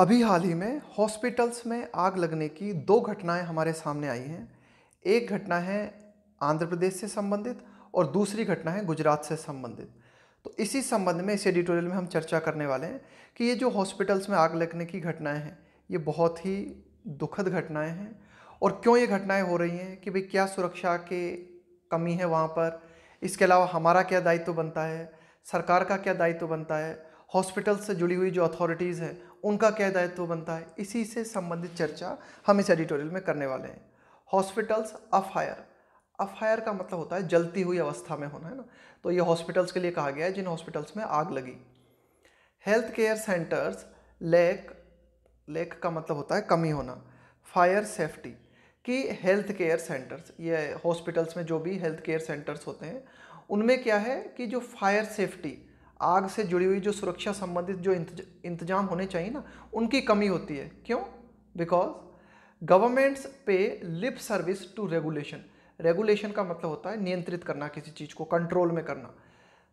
अभी हाल ही में हॉस्पिटल्स में आग लगने की दो घटनाएं हमारे सामने आई हैं एक घटना है आंध्र प्रदेश से संबंधित और दूसरी घटना है गुजरात से संबंधित तो इसी संबंध में इस एडिटोरियल में हम चर्चा करने वाले हैं कि ये जो हॉस्पिटल्स में आग लगने की घटनाएं हैं ये बहुत ही दुखद घटनाएं हैं और क्यों ये घटनाएं हो रही हैं कि भाई क्या सुरक्षा के कमी है वहाँ पर इसके अलावा हमारा क्या दायित्व तो बनता है सरकार का क्या दायित्व तो बनता है हॉस्पिटल से जुड़ी हुई जो अथॉरिटीज़ हैं उनका क्या दायित्व बनता है इसी से संबंधित चर्चा हम इस एडिटोरियल में करने वाले हैं हॉस्पिटल्स अफ हायर अफ हायर का मतलब होता है जलती हुई अवस्था में होना है ना तो ये हॉस्पिटल्स के लिए कहा गया है जिन हॉस्पिटल्स में आग लगी health care centres lack lack का मतलब होता है कमी होना फायर सेफ्टी कि हेल्थ केयर सेंटर्स ये हॉस्पिटल्स में जो भी हेल्थ केयर सेंटर्स होते हैं उनमें क्या है कि जो फायर सेफ्टी आग से जुड़ी हुई जो सुरक्षा संबंधित जो इंतजाम होने चाहिए ना उनकी कमी होती है क्यों because governments pay lip service to regulation regulation का मतलब होता है नियंत्रित करना किसी चीज़ को कंट्रोल में करना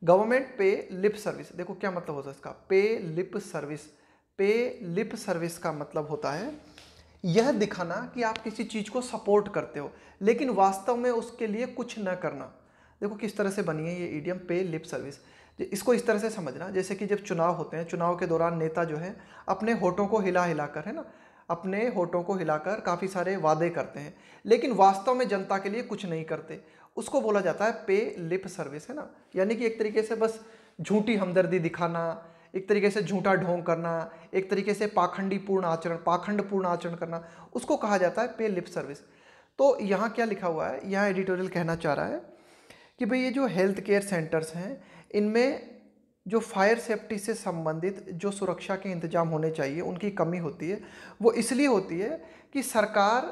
गवर्नमेंट पे लिप सर्विस देखो क्या मतलब होता है इसका pay lip service pay lip service का मतलब होता है यह दिखाना कि आप किसी चीज़ को सपोर्ट करते हो लेकिन वास्तव में उसके लिए कुछ न करना देखो किस तरह से बनी है ये ईडियम पे लिप सर्विस इसको इस तरह से समझना जैसे कि जब चुनाव होते हैं चुनाव के दौरान नेता जो है अपने होठों को हिला हिला कर है ना अपने होठों को हिलाकर काफ़ी सारे वादे करते हैं लेकिन वास्तव में जनता के लिए कुछ नहीं करते उसको बोला जाता है पे लिप सर्विस है ना यानी कि एक तरीके से बस झूठी हमदर्दी दिखाना एक तरीके से झूठा ढोंग करना एक तरीके से पाखंडी पूर्ण आचरण पाखंड पूर्ण आचरण करना उसको कहा जाता है पे लिप सर्विस तो यहाँ क्या लिखा हुआ है यहाँ एडिटोरियल कहना चाह रहा है कि भाई ये जो हेल्थ केयर सेंटर्स हैं इनमें जो फायर सेफ्टी से संबंधित जो सुरक्षा के इंतजाम होने चाहिए उनकी कमी होती है वो इसलिए होती है कि सरकार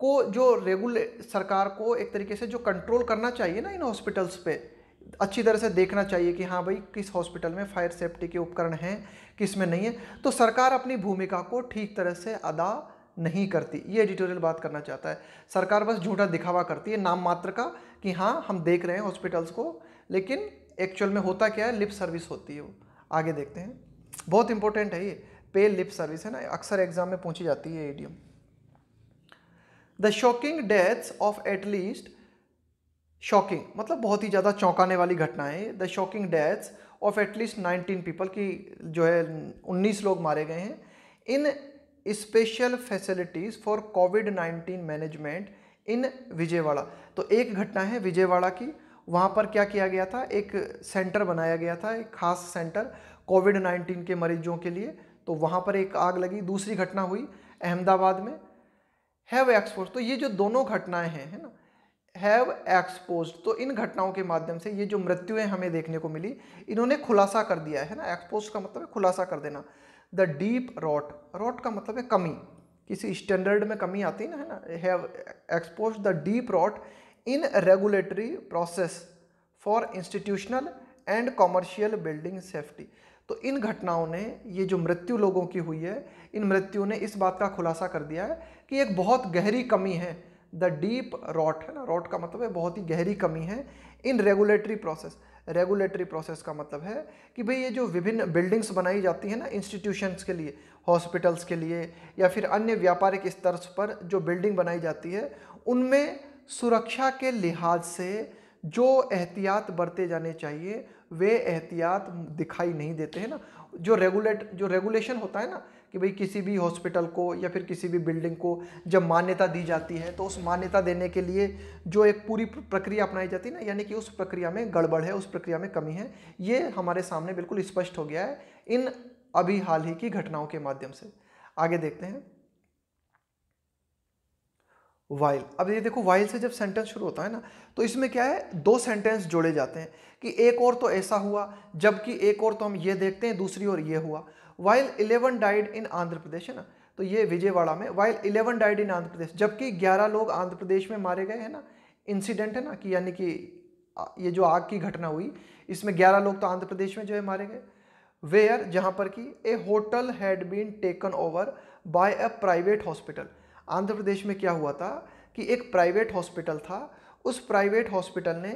को जो रेगुले सरकार को एक तरीके से जो कंट्रोल करना चाहिए ना इन हॉस्पिटल्स पे अच्छी तरह से देखना चाहिए कि हाँ भाई किस हॉस्पिटल में फायर सेफ्टी के उपकरण हैं किस में नहीं है तो सरकार अपनी भूमिका को ठीक तरह से अदा नहीं करती ये एडिटोरियल बात करना चाहता है सरकार बस झूठा दिखावा करती है नाम मात्र का कि हाँ हम देख रहे हैं हॉस्पिटल्स को लेकिन एक्चुअल में होता क्या है लिप सर्विस होती है वो आगे देखते हैं बहुत इंपॉर्टेंट है ये पे लिप सर्विस है ना अक्सर एग्जाम में पूछी जाती है idiom the shocking deaths of at least shocking मतलब बहुत ही ज़्यादा चौंकाने वाली घटनाएं the shocking deaths of at least 19 people की जो है 19 लोग मारे गए हैं in special facilities for Covid 19 management in Vijayawada तो एक घटना है विजयवाड़ा की वहाँ पर क्या किया गया था एक सेंटर बनाया गया था एक खास सेंटर कोविड नाइन्टीन के मरीजों के लिए तो वहाँ पर एक आग लगी दूसरी घटना हुई अहमदाबाद में हैव एक्सपोज तो ये जो दोनों घटनाएं हैं है ना हैव एक्सपोज तो इन घटनाओं के माध्यम से ये जो मृत्युएं हमें देखने को मिली इन्होंने खुलासा कर दिया है ना एक्सपोज का मतलब है खुलासा कर देना द डीप रॉट रॉट का मतलब है कमी किसी स्टैंडर्ड में कमी आती ना है ना have expose the deep rot in regulatory process for institutional and commercial building safety तो इन घटनाओं ने ये जो मृत्यु लोगों की हुई है इन मृत्यु ने इस बात का खुलासा कर दिया है कि एक बहुत गहरी कमी है द डीप रॉट है ना रॉट का मतलब है बहुत ही गहरी कमी है इन रेगुलेटरी प्रोसेस रेगुलेटरी प्रोसेस का मतलब है कि भाई ये जो विभिन्न बिल्डिंग्स बनाई जाती हैं ना इंस्टीट्यूशंस के लिए हॉस्पिटल्स के लिए या फिर अन्य व्यापारिक स्तर पर जो बिल्डिंग बनाई जाती है उनमें सुरक्षा के लिहाज से जो एहतियात बरते जाने चाहिए वे एहतियात दिखाई नहीं देते हैं ना जो रेगुलेट जो रेगुलेशन होता है ना कि भाई किसी भी हॉस्पिटल को या फिर किसी भी बिल्डिंग को जब मान्यता दी जाती है तो उस मान्यता देने के लिए जो एक पूरी प्रक्रिया अपनाई जाती है ना यानी कि उस प्रक्रिया में गड़बड़ है उस प्रक्रिया में कमी है ये हमारे सामने बिल्कुल स्पष्ट हो गया है इन अभी हाल ही की घटनाओं के माध्यम से आगे देखते हैं वाइल अब ये देखो वाइल से जब सेंटेंस शुरू होता है ना तो इसमें क्या है दो सेंटेंस जोड़े जाते हैं कि एक और तो ऐसा हुआ जबकि एक और तो हम ये देखते हैं दूसरी और ये हुआ while eleven died in Andhra Pradesh है ना तो ये विजयवाड़ा में while eleven died in Andhra Pradesh जबकि ग्यारह लोग आंध्र प्रदेश में मारे गए हैं ना इंसिडेंट है ना कि यानी कि ये जो आग की घटना हुई इसमें ग्यारह लोग तो आंध्र प्रदेश में जो है मारे गए वेयर जहाँ पर कि a hotel had been taken over by a private hospital Andhra Pradesh में क्या हुआ था कि एक प्राइवेट हॉस्पिटल था उस प्राइवेट हॉस्पिटल ने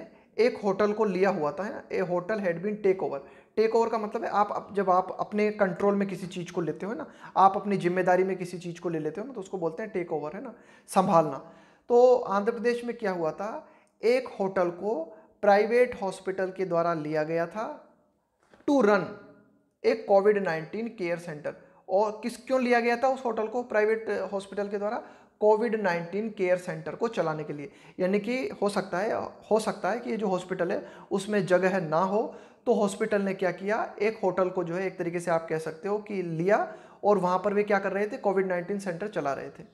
एक होटल को लिया हुआ था a hotel had been take over take over का मतलब है आप जब आप अपने कंट्रोल में किसी चीज़ को लेते हो ना आप अपनी जिम्मेदारी में किसी चीज़ को ले लेते हो ना तो उसको बोलते हैं टेक ओवर है ना संभालना तो आंध्र प्रदेश में क्या हुआ था एक होटल को प्राइवेट हॉस्पिटल के द्वारा लिया गया था टू रन एक कोविड नाइन्टीन केयर सेंटर और किस क्यों लिया गया था उस होटल को प्राइवेट हॉस्पिटल के द्वारा कोविड 19 केयर सेंटर को चलाने के लिए यानी कि हो सकता है हो सकता है कि ये जो हॉस्पिटल है उसमें जगह ना हो तो हॉस्पिटल ने क्या किया एक होटल को जो है एक तरीके से आप कह सकते हो कि लिया और वहाँ पर वे क्या कर रहे थे कोविड 19 सेंटर चला रहे थे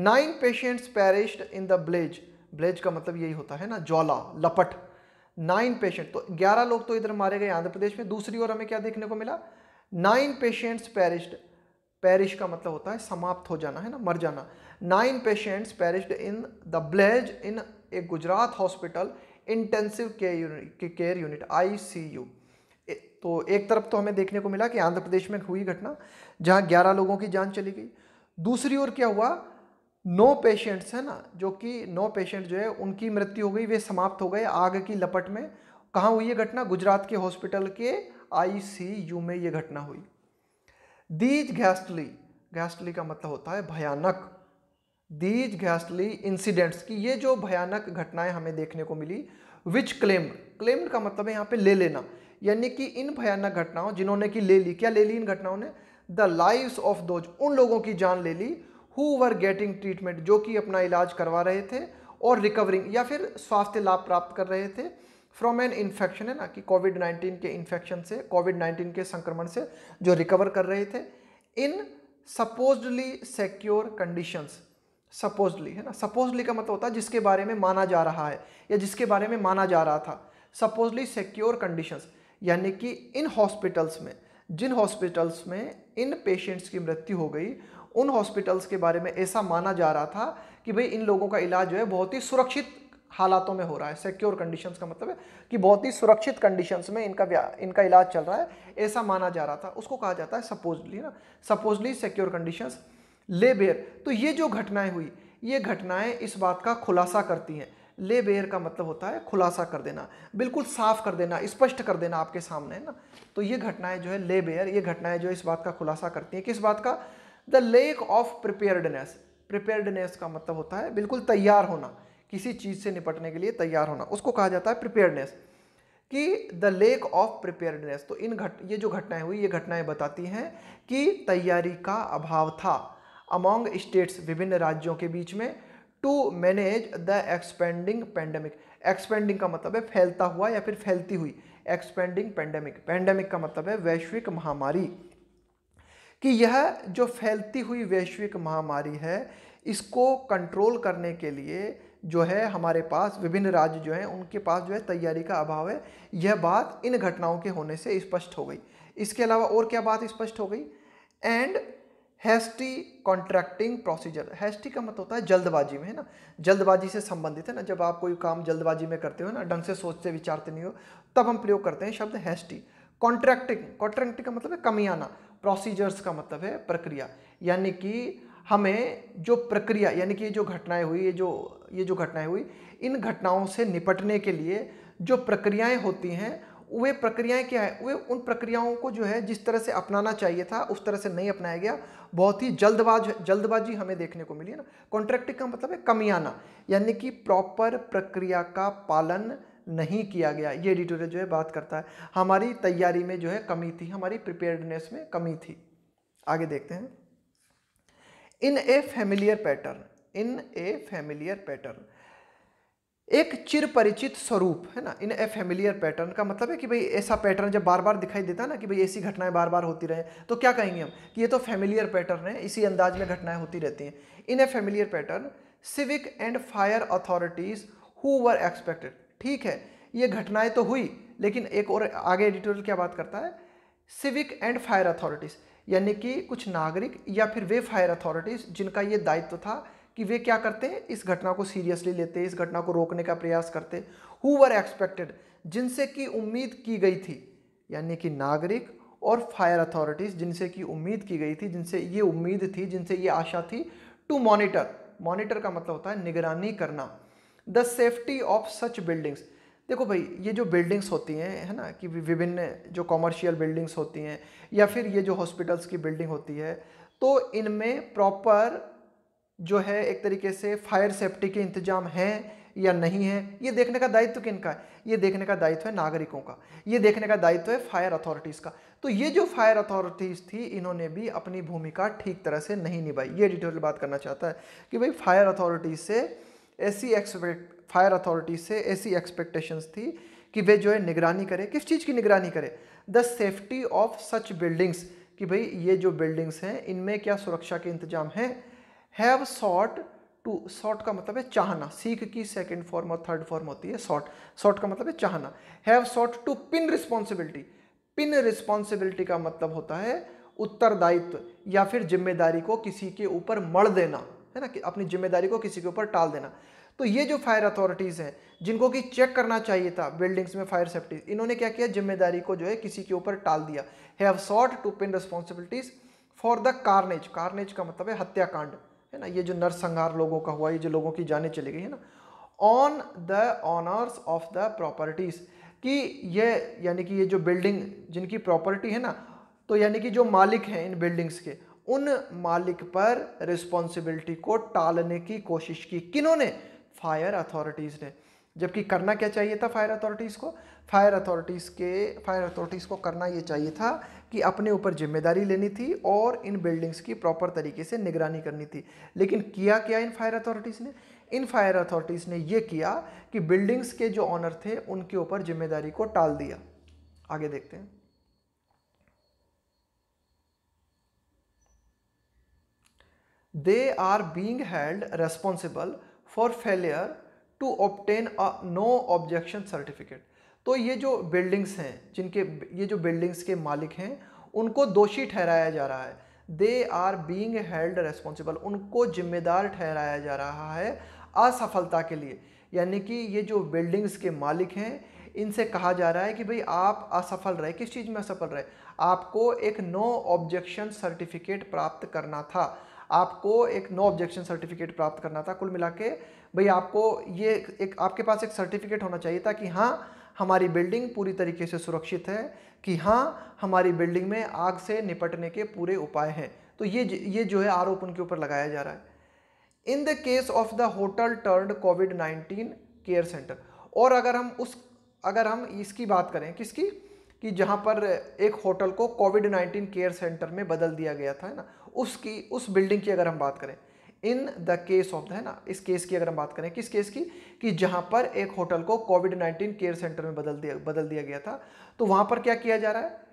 nine patients perished in the blaze blaze का मतलब यही होता है ना ज्वाला लपट नाइन पेशेंट तो ग्यारह लोग तो इधर मारे गए आंध्र प्रदेश में दूसरी ओर हमें क्या देखने को मिला नाइन पेशेंट्स पेरिश्ड पेरिश का मतलब होता है समाप्त हो जाना है ना मर जाना nine patients perished in the blaze in a Gujarat hospital intensive care unit I C U तो एक तरफ तो हमें देखने को मिला कि आंध्र प्रदेश में हुई घटना जहां 11 लोगों की जान चली गई दूसरी ओर क्या हुआ नौ पेशेंट्स हैं ना जो कि नौ पेशेंट जो है उनकी मृत्यु हो गई वे समाप्त हो गए आग की लपट में कहाँ हुई ये घटना गुजरात के हॉस्पिटल के आईसीयू में ये घटना हुई दीज घैस्टली घैस्टली का मतलब होता है भयानक दीज घैस्टली इंसिडेंट्स की ये जो भयानक घटनाएं हमें देखने को मिली विच क्लेम्ड क्लेम्ड का मतलब है यहाँ पे ले लेना यानी कि इन भयानक घटनाओं जिन्होंने की ले ली क्या ले ली इन घटनाओं ने द लाइव्स ऑफ दोज उन लोगों की जान ले ली हु वर गेटिंग ट्रीटमेंट जो कि अपना इलाज करवा रहे थे और रिकवरिंग या फिर स्वास्थ्य लाभ प्राप्त कर रहे थे फ्रॉम एन इन्फेक्शन है ना कि कोविड 19 के इन्फेक्शन से कोविड 19 के संक्रमण से जो रिकवर कर रहे थे in supposedly secure conditions supposedly है ना सपोजली का मतलब होता है जिसके बारे में माना जा रहा है या जिसके बारे में माना जा रहा था सपोजली सिक्योर कंडीशंस यानी कि इन हॉस्पिटल्स में जिन हॉस्पिटल्स में इन पेशेंट्स की मृत्यु हो गई उन हॉस्पिटल्स के बारे में ऐसा माना जा रहा था कि भाई इन लोगों का इलाज जो है बहुत ही सुरक्षित हालातों में हो रहा है सिक्योर कंडीशन का मतलब है कि बहुत ही सुरक्षित कंडीशन में इनका इनका इलाज चल रहा है ऐसा माना जा रहा था उसको कहा जाता है सपोजली ना सपोजली सिक्योर कंडीशन बेयर तो ये जो घटनाएं हुई ये घटनाएं इस बात का खुलासा करती हैं ले बेयर का मतलब होता है खुलासा कर देना बिल्कुल साफ कर देना स्पष्ट कर देना आपके सामने ना तो ये घटनाएं जो है ले बेयर ये घटनाएं जो इस बात का खुलासा करती हैं किस बात का the lack of preparedness preparedness का मतलब होता है बिल्कुल तैयार होना किसी चीज़ से निपटने के लिए तैयार होना उसको कहा जाता है प्रिपेयरनेस कि द लेक ऑफ प्रिपेयरनेस तो इन घट ये जो घटनाएं हुई ये घटनाएं बताती हैं कि तैयारी का अभाव था अमोंग स्टेट्स विभिन्न राज्यों के बीच में to manage the expanding pandemic expanding का मतलब है फैलता हुआ या फिर फैलती हुई एक्सपेंडिंग पेंडेमिक पेंडेमिक का मतलब है वैश्विक महामारी कि यह जो फैलती हुई वैश्विक महामारी है इसको कंट्रोल करने के लिए जो है हमारे पास विभिन्न राज्य जो हैं उनके पास जो है तैयारी का अभाव है यह बात इन घटनाओं के होने से स्पष्ट हो गई इसके अलावा और क्या बात स्पष्ट हो गई and hasty contracting procedure hasty का मत मतलब होता है जल्दबाजी में है ना जल्दबाजी से संबंधित है ना जब आप कोई काम जल्दबाजी में करते हो ना ढंग से सोचते विचारते नहीं हो तब हम प्रयोग करते हैं शब्द हैस्टी कॉन्ट्रैक्टिंग कॉन्ट्रैक्टिंग का मतलब है कमी आना प्रोसीजर्स का मतलब है प्रक्रिया यानी कि हमें जो प्रक्रिया यानी कि ये जो घटनाएं हुई ये जो ये जो घटनाएं हुई इन घटनाओं से निपटने के लिए जो प्रक्रियाएं होती हैं वे प्रक्रियाएं क्या है वे उन प्रक्रियाओं को जो है जिस तरह से अपनाना चाहिए था उस तरह से नहीं अपनाया गया बहुत ही जल्दबाज जल्दबाजी हमें देखने को मिली है ना कॉन्ट्रैक्टिंग का मतलब है कमी आना यानी कि प्रॉपर प्रक्रिया का पालन नहीं किया गया ये एडिटोरियल जो है बात करता है हमारी तैयारी में जो है कमी थी हमारी प्रिपेयर्डनेस में कमी थी आगे देखते हैं in a familiar pattern in a familiar pattern एक चिर परिचित स्वरूप है ना इन ए फेमिलियर पैटर्न का मतलब है कि भाई ऐसा पैटर्न जब बार बार दिखाई देता है ना कि भाई ऐसी घटनाएं बार बार होती रहे तो क्या कहेंगे हम कि ये तो फेमिलियर पैटर्न है इसी अंदाज में घटनाएं होती रहती हैं in a familiar pattern civic and fire authorities who were expected ठीक है ये घटनाएं तो हुई लेकिन एक और आगे एडिटोरियल क्या बात करता है सिविक एंड फायर अथॉरिटीज़ यानी कि कुछ नागरिक या फिर वे फायर अथॉरिटीज़ जिनका ये दायित्व था कि वे क्या करते हैं इस घटना को सीरियसली लेते इस घटना को रोकने का प्रयास करते हु वर एक्सपेक्टेड जिनसे की उम्मीद की गई थी यानी कि नागरिक और फायर अथॉरिटीज़ जिनसे की उम्मीद की गई थी जिनसे ये उम्मीद थी जिनसे ये आशा थी टू मॉनिटर मॉनिटर का मतलब होता है निगरानी करना the safety of such buildings देखो भाई ये जो बिल्डिंग्स होती हैं है ना कि विभिन्न जो कॉमर्शियल बिल्डिंग्स होती हैं या फिर ये जो हॉस्पिटल्स की बिल्डिंग होती है तो इनमें प्रॉपर जो है एक तरीके से फायर सेफ्टी के इंतजाम हैं या नहीं है ये देखने का दायित्व तो किन का है ये देखने का दायित्व है नागरिकों का ये देखने का दायित्व है फायर अथॉरिटीज़ का तो ये जो फायर अथॉरिटीज़ थी इन्होंने भी अपनी भूमिका ठीक तरह से नहीं निभाई ये डिटेल बात करना चाहता है कि भाई फायर अथॉरिटीज़ से ऐसी एक्सपेक्ट फायर अथॉरिटी से ऐसी एक्सपेक्टेशंस थी कि वे जो है निगरानी करें किस चीज़ की निगरानी करें the safety of such buildings कि भाई ये जो बिल्डिंग्स हैं इनमें क्या सुरक्षा के इंतजाम हैं हैव सॉट टू सॉट का मतलब है चाहना सीख की सेकेंड फॉर्म और थर्ड फॉर्म होती है सॉट सॉट का मतलब है चाहना have sought to pin responsibility pin responsibility का मतलब होता है उत्तरदायित्व या फिर जिम्मेदारी को किसी के ऊपर मड़ देना है ना कि अपनी जिम्मेदारी को किसी के ऊपर टाल देना तो ये जो फायर अथॉरिटीज़ हैं जिनको कि चेक करना चाहिए था बिल्डिंग्स में फायर सेफ्टी इन्होंने क्या किया जिम्मेदारी को जो है किसी के ऊपर टाल दिया have sought to pin responsibilities for the carnage carnage का मतलब है हत्याकांड है ना ये जो नरसंहार लोगों का हुआ ये जो लोगों की जाने चली गई है ना on the owners of the properties कि ये यानी कि ये जो बिल्डिंग जिनकी प्रॉपर्टी है ना तो यानी कि जो मालिक हैं इन बिल्डिंग्स के उन मालिक पर रिस्पॉन्सिबिलिटी को टालने की कोशिश की किन्होंने फायर अथॉरिटीज़ ने जबकि करना क्या चाहिए था फायर अथॉरिटीज़ को फायर अथॉरिटीज़ के फायर अथॉरिटीज़ को करना ये चाहिए था कि अपने ऊपर जिम्मेदारी लेनी थी और इन बिल्डिंग्स की प्रॉपर तरीके से निगरानी करनी थी लेकिन किया क्या इन फायर अथॉरिटीज़ ने इन फायर अथॉरिटीज़ ने यह किया कि बिल्डिंग्स के जो ऑनर थे उनके ऊपर जिम्मेदारी को टाल दिया आगे देखते हैं they are being held responsible for failure to obtain no objection certificate तो ये जो बिल्डिंग्स हैं जिनके ये जो बिल्डिंग्स के मालिक हैं उनको दोषी ठहराया जा रहा है they are being held responsible उनको जिम्मेदार ठहराया जा रहा है असफलता के लिए यानी कि ये जो बिल्डिंग्स के मालिक हैं इनसे कहा जा रहा है कि भाई आप असफल रहे किस चीज़ में असफल रहे आपको एक नो ऑब्जेक्शन सर्टिफिकेट प्राप्त करना था आपको एक नो ऑब्जेक्शन सर्टिफिकेट प्राप्त करना था कुल मिला के भाई आपको ये एक आपके पास एक सर्टिफिकेट होना चाहिए था कि हाँ हमारी बिल्डिंग पूरी तरीके से सुरक्षित है कि हाँ हमारी बिल्डिंग में आग से निपटने के पूरे उपाय हैं तो ये ये जो है आरोप उनके ऊपर लगाया जा रहा है in the case of the hotel turn Covid nineteen care centre और अगर हम उस अगर हम इसकी बात करें किसकी कि जहाँ पर एक होटल को कोविड नाइन्टीन केयर सेंटर में बदल दिया गया था है ना उसकी उस बिल्डिंग की अगर हम बात करें in the case of the है ना इस केस की अगर हम बात करें किस केस की कि जहां पर एक होटल को कोविड नाइन्टीन केयर सेंटर में बदल दिया बदल दिया गया था तो वहां पर क्या किया जा रहा है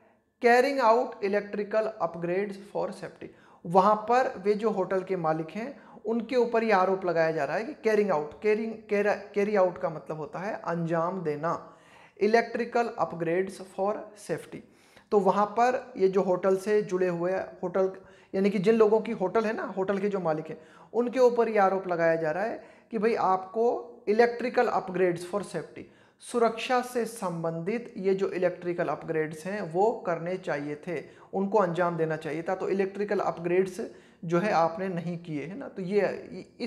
carrying out electrical upgrades for safety वहां पर वे जो होटल के मालिक हैं उनके ऊपर ये आरोप लगाया जा रहा है कि carrying out carrying carry out का मतलब होता है अंजाम देना इलेक्ट्रिकल अपग्रेड्स फॉर सेफ्टी तो वहां पर ये जो होटल से जुड़े हुए होटल यानी कि जिन लोगों की होटल है ना होटल के जो मालिक हैं उनके ऊपर ये आरोप लगाया जा रहा है कि भाई आपको इलेक्ट्रिकल अपग्रेड्स फॉर सेफ्टी सुरक्षा से संबंधित ये जो इलेक्ट्रिकल अपग्रेड्स हैं वो करने चाहिए थे उनको अंजाम देना चाहिए था तो इलेक्ट्रिकल अपग्रेड्स जो है आपने नहीं किए है ना तो ये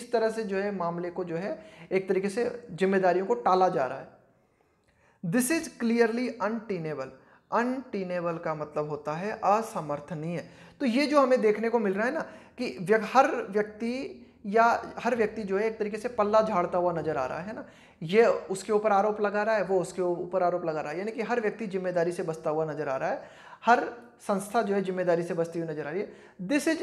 इस तरह से जो है मामले को जो है एक तरीके से जिम्मेदारियों को टाला जा रहा है this is clearly untenable untenable का मतलब होता है असमर्थनीय तो ये जो हमें देखने को मिल रहा है ना कि व्यक, हर व्यक्ति या हर व्यक्ति जो है एक तरीके से पल्ला झाड़ता हुआ नजर आ रहा है ना ये उसके ऊपर आरोप लगा रहा है वो उसके ऊपर आरोप लगा रहा है यानी कि हर व्यक्ति जिम्मेदारी से बसता हुआ नजर आ रहा है हर संस्था जो है जिम्मेदारी से बसती हुई नजर आ रही है दिस इज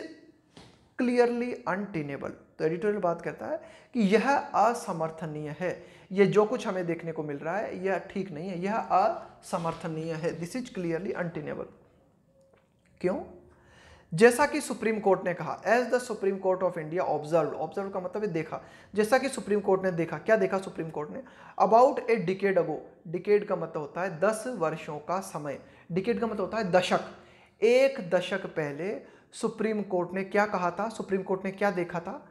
क्लियरली अनटेनेबल तो एडिटोरियल बात करता है कि यह असमर्थनीय है यह जो कुछ हमें देखने को मिल रहा है यह ठीक नहीं है यह असमर्थनीय है दिस इज क्लियरली अनटेनेबल क्यों जैसा कि सुप्रीम कोर्ट ने कहा as the Supreme Court of India observe observe का मतलब देखा जैसा कि सुप्रीम कोर्ट ने देखा क्या देखा सुप्रीम कोर्ट ने about a decade ago decade का मतलब होता है दस वर्षों का समय डिकेड का मतलब होता है दशक एक दशक पहले सुप्रीम कोर्ट ने क्या कहा था सुप्रीम कोर्ट ने क्या देखा था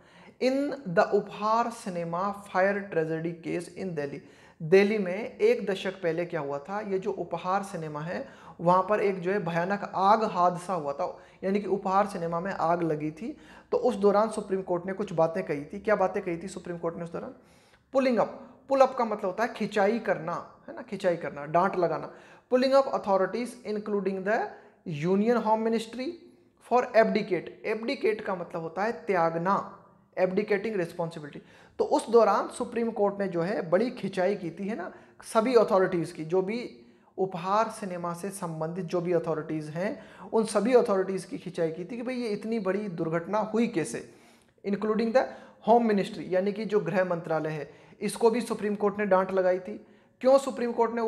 in the Uphaar cinema fire tragedy case in Delhi Delhi में एक दशक पहले क्या हुआ था ये जो उपहार सिनेमा है वहाँ पर एक जो है भयानक आग हादसा हुआ था यानी कि उपहार सिनेमा में आग लगी थी तो उस दौरान सुप्रीम कोर्ट ने कुछ बातें कही थी क्या बातें कही थी सुप्रीम कोर्ट ने उस दौरान पुलिंग अप पुल अप का मतलब होता है खिंचाई करना है ना खिंचाई करना डांट लगाना pulling up authorities including the union home ministry for abdicate abdicate का मतलब होता है त्यागना एबडिकेटिंग रिस्पॉन्सिबिलिटी तो उस दौरान सुप्रीम कोर्ट ने जो है बड़ी खिंचाई की थी है ना सभी अथॉरिटीज़ की जो भी उपहार सिनेमा से संबंधित जो भी अथॉरिटीज़ हैं उन सभी अथॉरिटीज़ की खिंचाई की थी कि भाई ये इतनी बड़ी दुर्घटना हुई कैसे इंक्लूडिंग द होम मिनिस्ट्री यानी कि जो गृह मंत्रालय है इसको भी सुप्रीम कोर्ट ने डांट लगाई थी क्यों सुप्रीम कोर्ट ने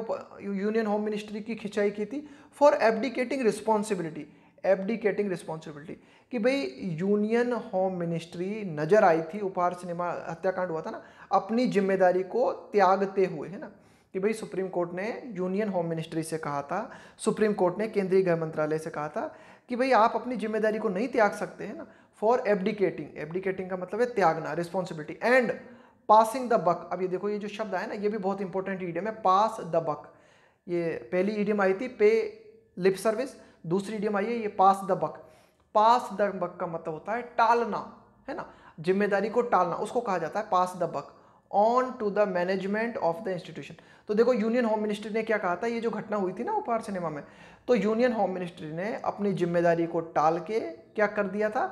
यूनियन होम मिनिस्ट्री की खिंचाई की थी for abdicating responsibility abdicating responsibility कि भाई यूनियन होम मिनिस्ट्री नज़र आई थी उपहार सिनेमा हत्याकांड हुआ था ना अपनी जिम्मेदारी को त्यागते हुए है ना कि भाई सुप्रीम कोर्ट ने यूनियन होम मिनिस्ट्री से कहा था सुप्रीम कोर्ट ने केंद्रीय गृह मंत्रालय से कहा था कि भाई आप अपनी जिम्मेदारी को नहीं त्याग सकते हैं ना फॉर एबडिकेटिंग एबडिकेटिंग का मतलब है त्यागना responsibility and passing the buck अब ये देखो ये जो शब्द आया ना ये भी बहुत इंपॉर्टेंट ईडियम है पास द बक ये पहली ईडियम आई थी पे लिप सर्विस दूसरी ईडियम आई है ये पास द बक पास द बक का मतलब होता है टालना है ना जिम्मेदारी को टालना उसको कहा जाता है pass the buck on to the management of the institution तो देखो यूनियन होम मिनिस्ट्री ने क्या कहा था ये जो घटना हुई थी ना उपहार सिनेमा में तो यूनियन होम मिनिस्ट्री ने अपनी जिम्मेदारी को टाल के क्या कर दिया था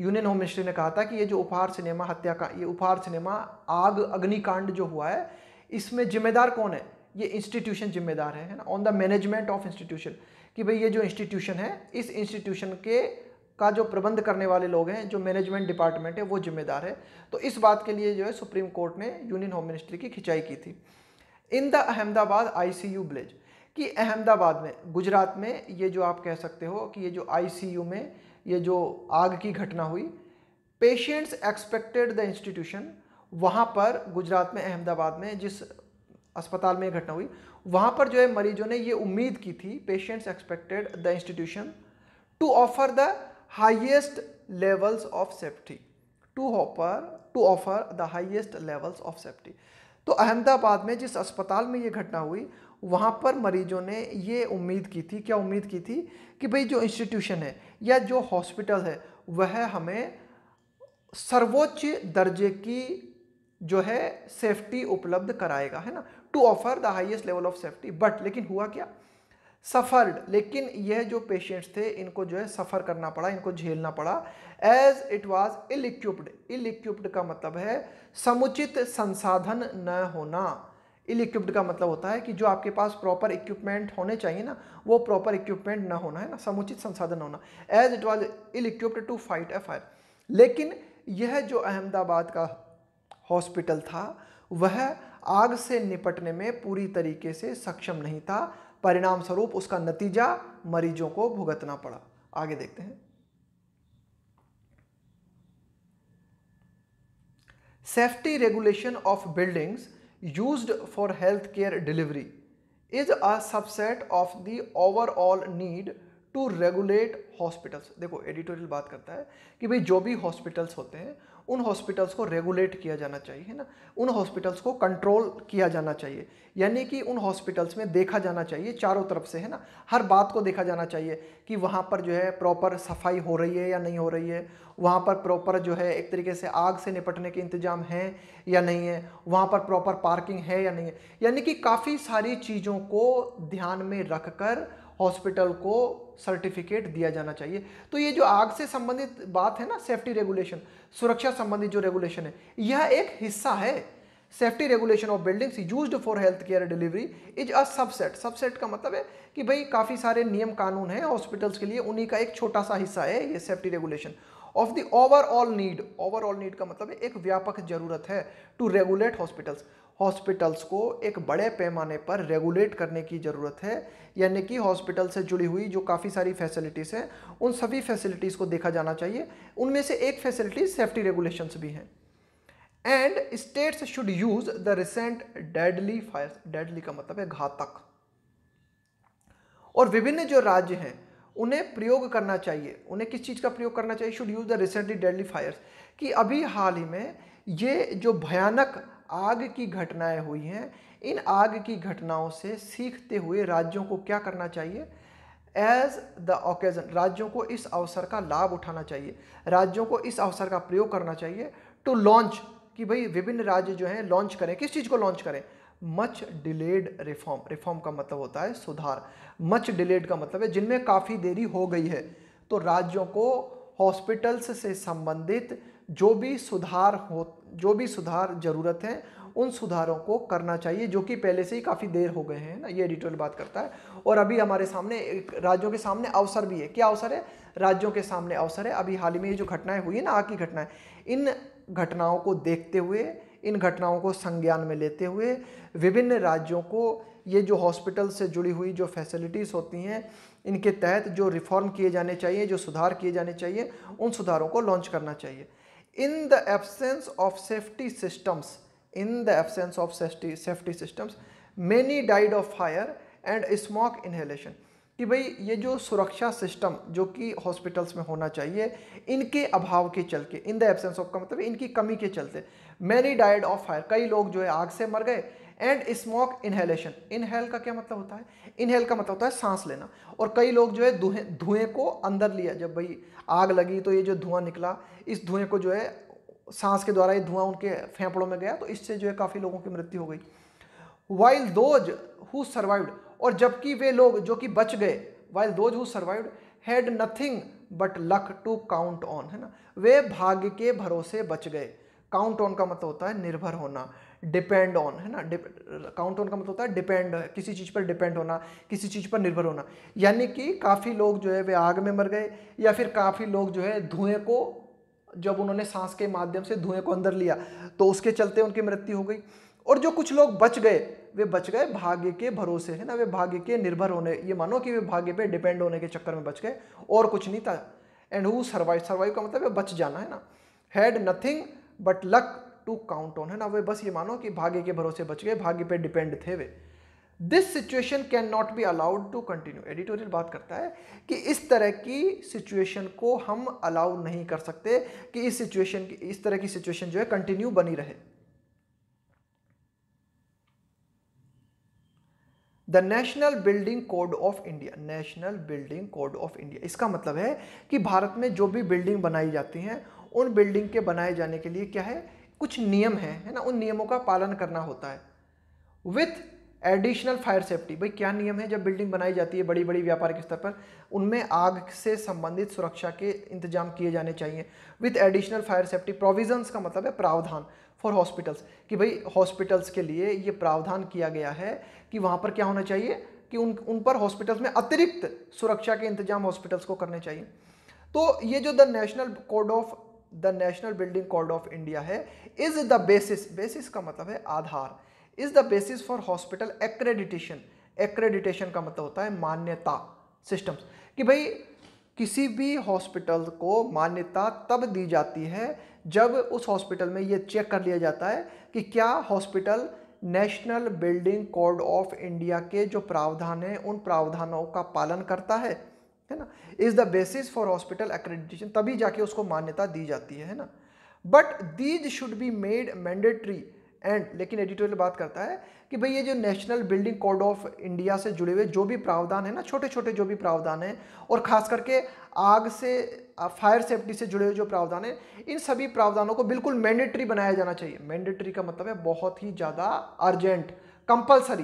यूनियन होम मिनिस्ट्री ने कहा था कि ये जो उपहार सिनेमा हत्या का ये उपहार सिनेमा आग अग्निकांड जो हुआ है इसमें जिम्मेदार कौन है ये इंस्टीट्यूशन जिम्मेदार है ना on the management of institution कि भाई ये जो इंस्टीट्यूशन है इस इंस्टीट्यूशन के का जो प्रबंध करने वाले लोग हैं जो मैनेजमेंट डिपार्टमेंट है वो जिम्मेदार है तो इस बात के लिए जो है सुप्रीम कोर्ट ने यूनियन होम मिनिस्ट्री की खिंचाई की थी in the Ahmedabad ICU blaze कि अहमदाबाद में गुजरात में ये जो आप कह सकते हो कि ये जो आईसीयू में ये जो आग की घटना हुई पेशेंट्स एक्सपेक्टेड द इंस्टीट्यूशन वहाँ पर गुजरात में अहमदाबाद में जिस अस्पताल में घटना हुई वहाँ पर जो है मरीजों ने ये उम्मीद की थी patients expected the institution to offer the highest levels of safety to offer to offer the highest levels of safety तो अहमदाबाद में जिस अस्पताल में ये घटना हुई वहाँ पर मरीजों ने ये उम्मीद की थी क्या उम्मीद की थी कि भाई जो इंस्टीट्यूशन है या जो हॉस्पिटल है वह हमें सर्वोच्च दर्जे की जो है सेफ्टी उपलब्ध कराएगा है ना to offer the highest level of safety but लेकिन हुआ क्या सफ़र्ड लेकिन यह जो पेशेंट्स थे इनको जो है सफ़र करना पड़ा इनको झेलना पड़ा as it was ill-equipped ill-equipped का मतलब है समुचित संसाधन न होना इलिक्विप्ड का मतलब होता है कि जो आपके पास प्रॉपर इक्विपमेंट होने चाहिए ना वो प्रॉपर इक्विपमेंट ना होना है ना समुचित संसाधन होना as it was ill-equipped to fight a fire लेकिन यह जो अहमदाबाद का हॉस्पिटल था वह आग से निपटने में पूरी तरीके से सक्षम नहीं था परिणाम स्वरूप उसका नतीजा मरीजों को भुगतना पड़ा आगे देखते हैं safety regulation of buildings use for health care delivery is a subset of the overall need to regulate hospitals देखो एडिटोरियल बात करता है कि भाई जो भी हॉस्पिटल्स होते हैं उन हॉस्पिटल्स को रेगुलेट किया जाना चाहिए है ना उन हॉस्पिटल्स को कंट्रोल किया जाना चाहिए यानी कि उन हॉस्पिटल्स में देखा जाना चाहिए चारों तरफ से है ना हर बात को देखा जाना चाहिए कि वहाँ पर जो है प्रॉपर सफाई हो रही है या नहीं हो रही है वहाँ पर प्रॉपर जो है एक तरीके से आग से निपटने के इंतजाम हैं या नहीं है वहाँ पर प्रॉपर पार्किंग है या नहीं है यानी कि काफ़ी सारी चीज़ों को ध्यान में रख कर हॉस्पिटल को सर्टिफिकेट दिया जाना चाहिए तो ये जो आग से संबंधित बात है ना सेफ्टी रेगुलेशन सुरक्षा संबंधित जो रेगुलेशन है यह एक हिस्सा है safety regulation of buildings use for health care delivery is a subset subset का मतलब है कि भाई काफ़ी सारे नियम कानून हैं हॉस्पिटल्स के लिए उन्हीं का एक छोटा सा हिस्सा है ये safety regulation of the overall need overall need का मतलब है एक व्यापक जरूरत है टू रेगुलेट हॉस्पिटल्स हॉस्पिटल्स को एक बड़े पैमाने पर रेगुलेट करने की ज़रूरत है यानी कि हॉस्पिटल से जुड़ी हुई जो काफ़ी सारी फैसिलिटीज़ हैं उन सभी फैसिलिटीज़ को देखा जाना चाहिए उनमें से एक फैसिलिटी सेफ्टी रेगुलेशंस भी हैं and states should use the recent deadly fire deadly का मतलब है घातक और विभिन्न जो राज्य हैं उन्हें प्रयोग करना चाहिए उन्हें किस चीज़ का प्रयोग करना चाहिए should use the recently deadly fires कि अभी हाल ही में ये जो भयानक आग की घटनाएं हुई हैं इन आग की घटनाओं से सीखते हुए राज्यों को क्या करना चाहिए एज द ओकेज़न राज्यों को इस अवसर का लाभ उठाना चाहिए राज्यों को इस अवसर का प्रयोग करना चाहिए टू लॉन्च कि भाई विभिन्न राज्य जो हैं लॉन्च करें किस चीज़ को लॉन्च करें मच डिलेड रिफॉर्म रिफॉर्म का मतलब होता है सुधार मच डिलेड का मतलब है जिनमें काफ़ी देरी हो गई है तो राज्यों को हॉस्पिटल्स से संबंधित जो भी सुधार हो जो भी सुधार ज़रूरत है उन सुधारों को करना चाहिए जो कि पहले से ही काफ़ी देर हो गए हैं ना ये एडिटोरियल बात करता है और अभी हमारे सामने राज्यों के सामने अवसर भी है क्या अवसर है राज्यों के सामने अवसर है अभी हाल ही में ये जो घटनाएं हुई है ना आग की घटनाएं इन घटनाओं को देखते हुए इन घटनाओं को संज्ञान में लेते हुए विभिन्न राज्यों को ये जो हॉस्पिटल से जुड़ी हुई जो फैसिलिटीज़ होती हैं इनके तहत जो रिफॉर्म किए जाने चाहिए जो सुधार किए जाने चाहिए उन सुधारों को लॉन्च करना चाहिए in the absence of safety systems in the absence of safety safety systems many died of fire and smoke inhalation कि भाई ये जो सुरक्षा सिस्टम जो कि हॉस्पिटल्स में होना चाहिए इनके अभाव के चल के इन द एब्सेंस ऑफ का मतलब इनकी कमी के चलते मैनी डाइड ऑफ फायर कई लोग जो है आग से मर गए एंड स्मोक इनहेलेशन इनहेल का क्या मतलब होता है इनहेल का मतलब होता है सांस लेना और कई लोग जो है धुएं धुएं को अंदर लिया जब भाई आग लगी तो ये जो धुआं निकला इस धुएं को जो है सांस के द्वारा ये धुआं उनके फेफड़ों में गया तो इससे जो है काफ़ी लोगों की मृत्यु हो गई वाइल दोज हु सर्वाइव्ड और जबकि वे लोग जो कि बच गए while those who survived had nothing but luck to count on है ना वे भाग्य के भरोसे बच गए काउंट ऑन का मतलब होता है निर्भर होना डिपेंड ऑन है ना काउंट ऑन का मतलब होता है डिपेंड किसी चीज़ पर डिपेंड होना किसी चीज़ पर निर्भर होना यानी कि काफ़ी लोग जो है वे आग में मर गए या फिर काफ़ी लोग जो है धुएं को जब उन्होंने सांस के माध्यम से धुएं को अंदर लिया तो उसके चलते उनकी मृत्यु हो गई और जो कुछ लोग बच गए वे बच गए भाग्य के भरोसे है ना वे भाग्य के निर्भर होने ये मानो कि वे भाग्य पे डिपेंड होने के चक्कर में बच गए और कुछ नहीं था एंड हु सर्वाइव सर्वाइव का मतलब है बच जाना है ना had nothing but luck to count on है ना वे बस ये मानो कि भाग्य के भरोसे बच गए भाग्य पे डिपेंड थे वे this situation can not be allowed to continue editorial बात करता है कि इस तरह की सिचुएशन को हम अलाउ नहीं कर सकते कि इस सिचुएशन की इस तरह की सिचुएशन जो है कंटिन्यू बनी रहे the national building code of India national building code of India इसका मतलब है कि भारत में जो भी बिल्डिंग बनाई जाती हैं उन बिल्डिंग के बनाए जाने के लिए क्या है कुछ नियम हैं है ना उन नियमों का पालन करना होता है विथ एडिशनल फायर सेफ्टी भाई क्या नियम है जब बिल्डिंग बनाई जाती है बड़ी बड़ी व्यापारिक स्तर पर उनमें आग से संबंधित सुरक्षा के इंतजाम किए जाने चाहिए with additional fire safety provisions का मतलब है प्रावधान फॉर हॉस्पिटल्स कि भाई हॉस्पिटल्स के लिए ये प्रावधान किया गया है कि वहाँ पर क्या होना चाहिए कि उन उन पर हॉस्पिटल्स में अतिरिक्त सुरक्षा के इंतजाम हॉस्पिटल्स को करने चाहिए तो ये जो the national code of the national building code of India है इज द बेसिस बेसिस का मतलब है आधार is the basis for hospital accreditation accreditation का मतलब होता है मान्यता सिस्टम्स कि भाई किसी भी हॉस्पिटल को मान्यता तब दी जाती है जब उस हॉस्पिटल में ये चेक कर लिया जाता है कि क्या hospital national building code of India के जो प्रावधान हैं उन प्रावधानों का पालन करता है है ना is the basis for hospital accreditation तभी जाके उसको मान्यता दी जाती है है ना but these should be made mandatory and लेकिन एडिटोरियल बात करता है कि भाई ये जो national building code of India से जुड़े हुए जो भी प्रावधान है ना छोटे छोटे जो भी प्रावधान हैं और ख़ास करके आग से फायर सेफ्टी से जुड़े हुए जो प्रावधान हैं इन सभी प्रावधानों को बिल्कुल मैंडेटरी बनाया जाना चाहिए मैंडेटरी का मतलब है बहुत ही ज़्यादा अर्जेंट कंपलसरी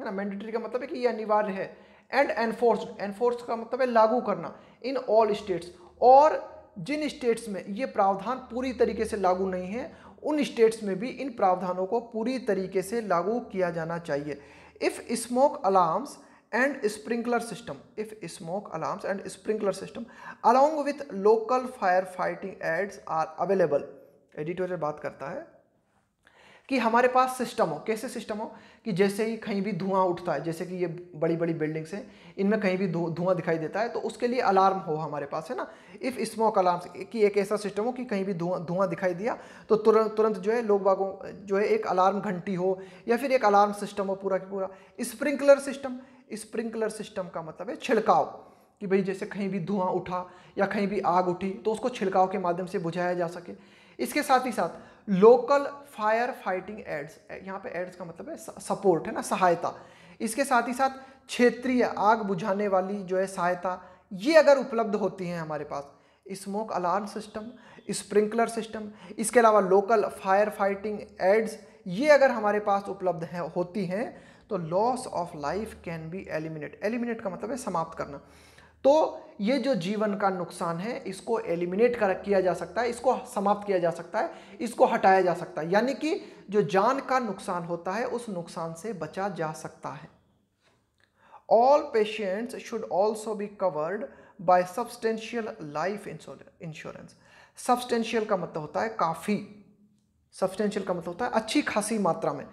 है ना मैंडेटरी का मतलब है कि ये अनिवार्य है एंड एनफोर्स एनफोर्स का मतलब है लागू करना इन ऑल स्टेट्स और जिन स्टेट्स में ये प्रावधान पूरी तरीके से लागू नहीं है उन स्टेट्स में भी इन प्रावधानों को पूरी तरीके से लागू किया जाना चाहिए if smoke alarms sprinkler system if smoke alarms and sprinkler system along with local fire fighting aids are available editorial बात करता है कि हमारे पास सिस्टम हो कैसे सिस्टम हो कि जैसे ही कहीं भी धुआं उठता है जैसे कि ये बड़ी बड़ी बिल्डिंग्स हैं इनमें कहीं भी धुआं दिखाई देता है तो उसके लिए अलार्म हो हमारे पास है ना इफ़ स्मोक अलार्म कि एक ऐसा सिस्टम हो कि कहीं भी धुआं धुआं दिखाई दिया तो तुरंत तुरंत जो है लोग बागों जो है एक अलार्म घंटी हो या फिर एक अलार्म सिस्टम हो पूरा के पूरा स्प्रिंकलर सिस्टम स्प्रिंकलर सिस्टम का मतलब है छिड़काव कि भाई जैसे कहीं भी धुआं उठा या कहीं भी आग उठी तो उसको छिड़काव के माध्यम से बुझाया जा सके इसके साथ ही साथ लोकल फायर फाइटिंग एड्स यहाँ पे एड्स का मतलब है सपोर्ट है ना सहायता इसके साथ ही साथ क्षेत्रीय आग बुझाने वाली जो है सहायता ये अगर उपलब्ध होती हैं हमारे पास smoke alarm system sprinkler system इसके अलावा लोकल फायर फाइटिंग एड्स ये अगर हमारे पास उपलब्ध हैं होती हैं तो loss of life can be eliminate eliminate का मतलब है समाप्त करना तो ये जो जीवन का नुकसान है इसको एलिमिनेट कर किया जा सकता है इसको समाप्त किया जा सकता है इसको हटाया जा सकता है यानी कि जो जान का नुकसान होता है उस नुकसान से बचा जा सकता है all patients should also be covered by substantial life insurance substantial का मतलब होता है काफ़ी सब्सटेंशियल का मतलब होता है अच्छी खासी मात्रा में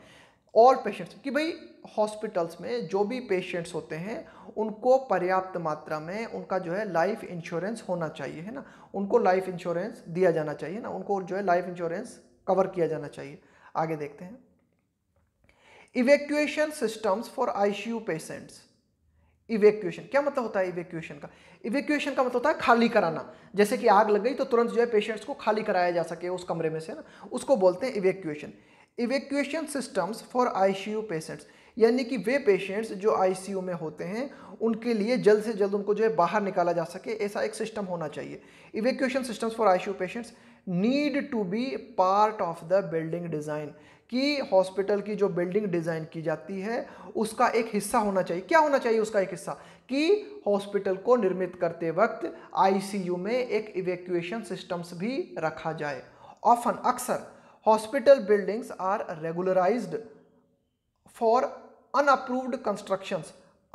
ऑल पेशेंट्स कि भाई हॉस्पिटल्स में जो भी पेशेंट्स होते हैं उनको पर्याप्त मात्रा में उनका जो है लाइफ इंश्योरेंस होना चाहिए है ना उनको लाइफ इंश्योरेंस दिया जाना चाहिए ना उनको जो है लाइफ इंश्योरेंस कवर किया जाना चाहिए आगे देखते हैं evacuation systems for ICU patients evacuation क्या मतलब होता है इवेक्यूएशन का इवेक्यूएशन का मतलब होता है खाली कराना जैसे कि आग लग गई तो तुरंत जो है पेशेंट्स को खाली कराया जा सके उस कमरे में से ना उसको बोलते हैं evacuation evacuation systems for ICU patients यानी कि वे पेशेंट्स जो आईसीयू में होते हैं उनके लिए जल्द से जल्द उनको जो है बाहर निकाला जा सके ऐसा एक सिस्टम होना चाहिए evacuation systems for ICU patients need to be part of the building design कि हॉस्पिटल की जो बिल्डिंग डिज़ाइन की जाती है उसका एक हिस्सा होना चाहिए क्या होना चाहिए उसका एक हिस्सा कि हॉस्पिटल को निर्मित करते वक्त आईसीयू में एक इवेक्यूएशन सिस्टम्स भी रखा जाए ऑफन अक्सर hospital buildings are regularized for unapproved constructions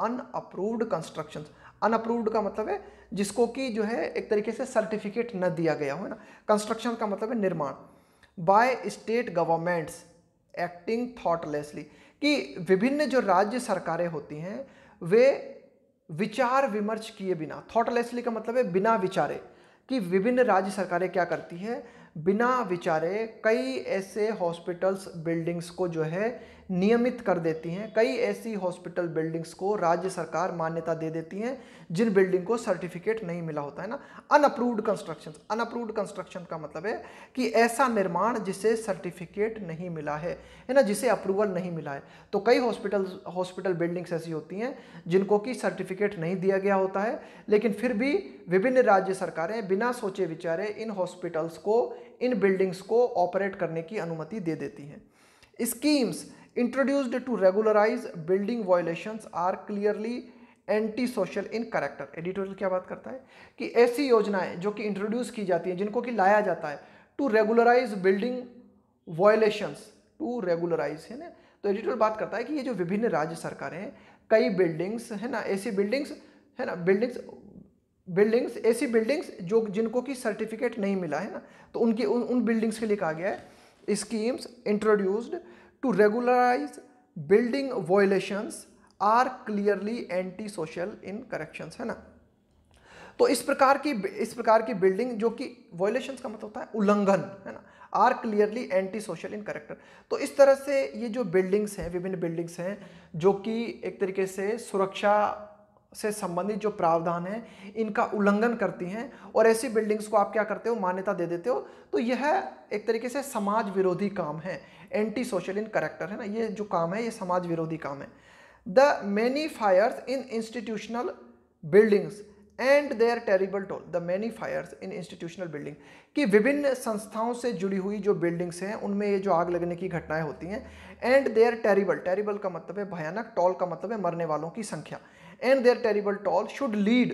unapproved constructions unapproved का मतलब है जिसको कि जो है एक तरीके से सर्टिफिकेट न दिया गया हो है ना कंस्ट्रक्शन का मतलब है निर्माण by state governments acting thoughtlessly कि विभिन्न जो राज्य सरकारें होती हैं वे विचार विमर्श किए बिना थॉटलेसली का मतलब है बिना विचारे कि विभिन्न राज्य सरकारें क्या करती है बिना विचारे कई ऐसे हॉस्पिटल्स बिल्डिंग्स को जो है नियमित कर देती हैं कई ऐसी हॉस्पिटल बिल्डिंग्स को राज्य सरकार मान्यता दे देती हैं जिन बिल्डिंग को सर्टिफिकेट नहीं मिला होता है ना अनअप्रूव्ड कंस्ट्रक्शन अनअप्रूव्ड कंस्ट्रक्शन का मतलब है कि ऐसा निर्माण जिसे सर्टिफिकेट नहीं मिला है है ना जिसे अप्रूवल नहीं मिला है तो कई हॉस्पिटल हॉस्पिटल बिल्डिंग्स ऐसी होती हैं जिनको कि सर्टिफिकेट नहीं दिया गया होता है लेकिन फिर भी विभिन्न राज्य सरकारें बिना सोचे विचारे इन हॉस्पिटल्स को इन बिल्डिंग्स को ऑपरेट करने की अनुमति दे देती हैं schemes introduced to regularize building violations are clearly anti social in character editorial क्या बात करता है कि ऐसी योजनाएं जो कि इंट्रोड्यूस की जाती हैं जिनको कि लाया जाता है to regularize building violations to regularize है ना तो एडिटोरियल बात करता है कि ये जो विभिन्न राज्य सरकारें हैं कई बिल्डिंग्स है ना ऐसी बिल्डिंग्स है ना बिल्डिंग्स बिल्डिंग्स ऐसी बिल्डिंग्स जो जिनको कि सर्टिफिकेट नहीं मिला है ना तो उनकी उन, उन बिल्डिंग्स के लिए कहा गया है schemes introduced to regularize building violations are clearly anti social in corrections है ना तो इस प्रकार की इस प्रकार की बिल्डिंग जो कि वॉयलेशन का मतलब होता है उल्लंघन है ना are clearly anti social in character तो इस तरह से ये जो बिल्डिंग्स हैं विभिन्न बिल्डिंग्स हैं जो कि एक तरीके से सुरक्षा से संबंधित जो प्रावधान हैं इनका उल्लंघन करती हैं और ऐसी बिल्डिंग्स को आप क्या करते हो मान्यता दे देते हो तो यह एक तरीके से समाज विरोधी काम है एंटी सोशल इन करेक्टर है ना ये जो काम है ये समाज विरोधी काम है the many fires in institutional buildings and are terrible toll the many fires in institutional building कि विभिन्न संस्थाओं से जुड़ी हुई जो बिल्डिंग्स हैं उनमें ये जो आग लगने की घटनाएं होती हैं एंड देयर टेरिबल टेरिबल का मतलब है भयानक टोल का मतलब है मरने वालों की संख्या and their terrible toll should lead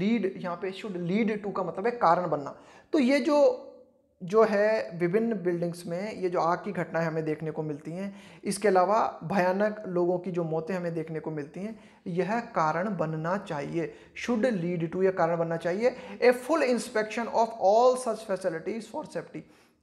lead यहाँ पे शुड लीड टू का मतलब है कारण बनना तो ये जो जो है विभिन्न बिल्डिंग्स में ये जो आग की घटनाएं हमें देखने को मिलती हैं इसके अलावा भयानक लोगों की जो मौतें हमें देखने को मिलती हैं यह कारण बनना चाहिए शुड लीड टू यह कारण बनना चाहिए a full inspection of all such facilities for safety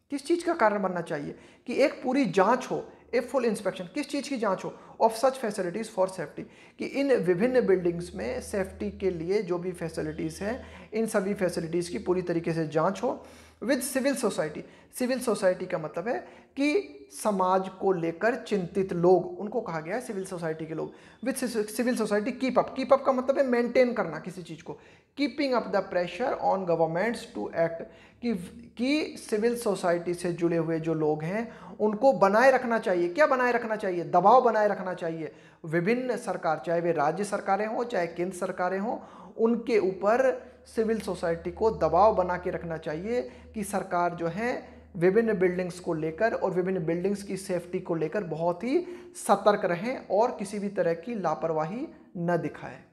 किस चीज़ का कारण बनना चाहिए कि एक पूरी जांच हो ए फुल इंस्पेक्शन किस चीज़ की जांच हो of such facilities for safety कि इन विभिन्न बिल्डिंग्स में सेफ्टी के लिए जो भी फैसिलिटीज़ हैं इन सभी फैसिलिटीज़ की पूरी तरीके से जांच हो with civil society civil society का मतलब है कि समाज को लेकर चिंतित लोग उनको कहा गया है सिविल सोसाइटी के लोग with civil society keep up keep up का मतलब है मेंटेन करना किसी चीज़ को keeping up the pressure on governments to act कि कि सिविल सोसाइटी से जुड़े हुए जो लोग हैं उनको बनाए रखना चाहिए क्या बनाए रखना चाहिए दबाव बनाए रखना चाहिए विभिन्न सरकार चाहे वे राज्य सरकारें हों चाहे केंद्र सरकारें हों उनके ऊपर सिविल सोसाइटी को दबाव बना के रखना चाहिए कि सरकार जो है विभिन्न बिल्डिंग्स को लेकर और विभिन्न बिल्डिंग्स की सेफ्टी को लेकर बहुत ही सतर्क रहें और किसी भी तरह की लापरवाही न दिखाएं